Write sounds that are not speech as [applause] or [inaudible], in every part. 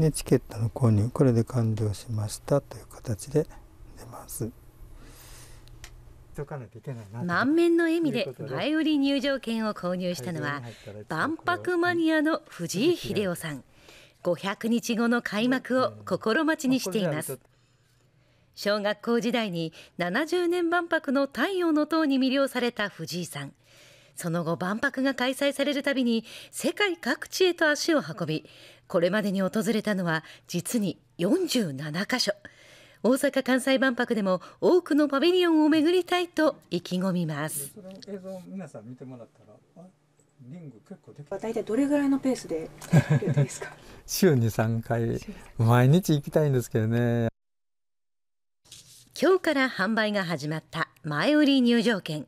でチケットの購入これで完了しましたという形で出ます。満面の笑みで前売り入場券を購入したのは万博マニアの藤井秀夫さん500日後の開幕を心待ちにしています小学校時代に70年万博の太陽の塔に魅了された藤井さんその後万博が開催されるたびに世界各地へと足を運びこれまでに訪れたのは実に47カ所大阪・関西万博でも多くのパビリオンを巡りたいと意気込みます映像皆さん見てもらったらリング結構でき大体どれぐらいのペースで [laughs] 週に3回毎日行きたいんですけどね今日から販売が始まった前売り入場券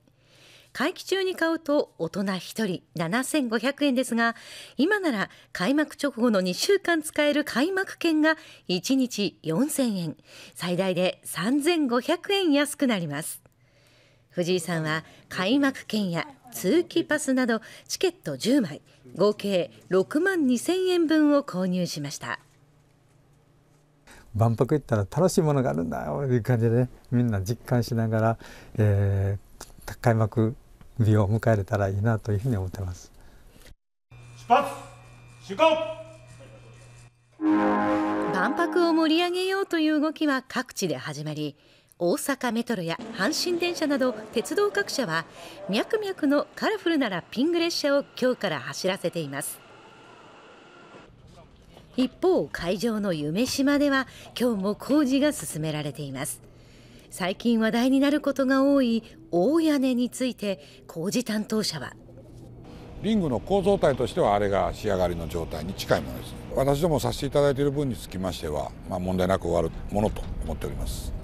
会期中に買うと大人1人7500円ですが今なら開幕直後の2週間使える開幕券が1日4000円最大で3500円安くなります藤井さんは開幕券や通期パスなどチケット10枚合計6万2000円分を購入しました万博行ったら楽しいものがあるんだよという感じで、ね、みんな実感しながら、えー、開幕日を迎えれたらいいなというふうに思ってます出発出航万博を盛り上げようという動きは各地で始まり大阪メトロや阪神電車など鉄道各社は脈ャのカラフルなラッピング列車を今日から走らせています一方会場の夢島では今日も工事が進められています最近話題になることが多い大屋根について工事担当者はリングの構造体としてはあれが仕上がりの状態に近いものです私どもさせていただいている分につきましては、まあ、問題なく終わるものと思っております